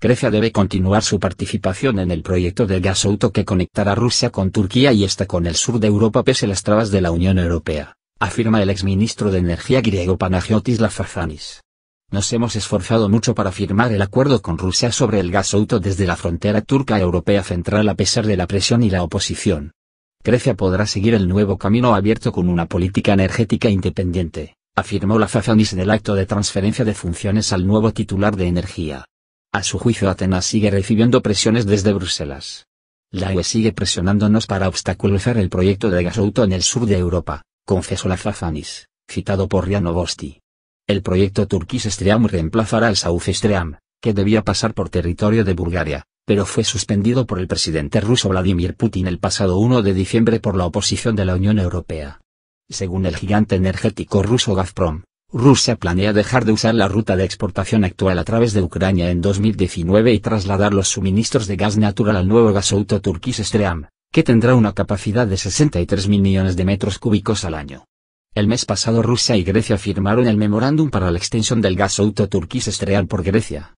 Grecia debe continuar su participación en el proyecto del gasoducto que conectará Rusia con Turquía y esta con el sur de Europa pese las trabas de la Unión Europea, afirma el exministro de Energía griego Panagiotis Lafazanis. Nos hemos esforzado mucho para firmar el acuerdo con Rusia sobre el gasoducto desde la frontera turca europea central a pesar de la presión y la oposición. Grecia podrá seguir el nuevo camino abierto con una política energética independiente, afirmó Lafazanis en el acto de transferencia de funciones al nuevo titular de energía. A su juicio Atenas sigue recibiendo presiones desde Bruselas. La UE sigue presionándonos para obstaculizar el proyecto de gasoducto en el sur de Europa, confesó la Zafanis, citado por Rianovosti. El proyecto Turkish Stream reemplazará al South Stream, que debía pasar por territorio de Bulgaria, pero fue suspendido por el presidente ruso Vladimir Putin el pasado 1 de diciembre por la oposición de la Unión Europea. Según el gigante energético ruso Gazprom, Rusia planea dejar de usar la ruta de exportación actual a través de Ucrania en 2019 y trasladar los suministros de gas natural al nuevo gasoducto Turkish Stream, que tendrá una capacidad de 63 millones de metros cúbicos al año. El mes pasado Rusia y Grecia firmaron el memorándum para la extensión del gasoducto turquís Stream por Grecia,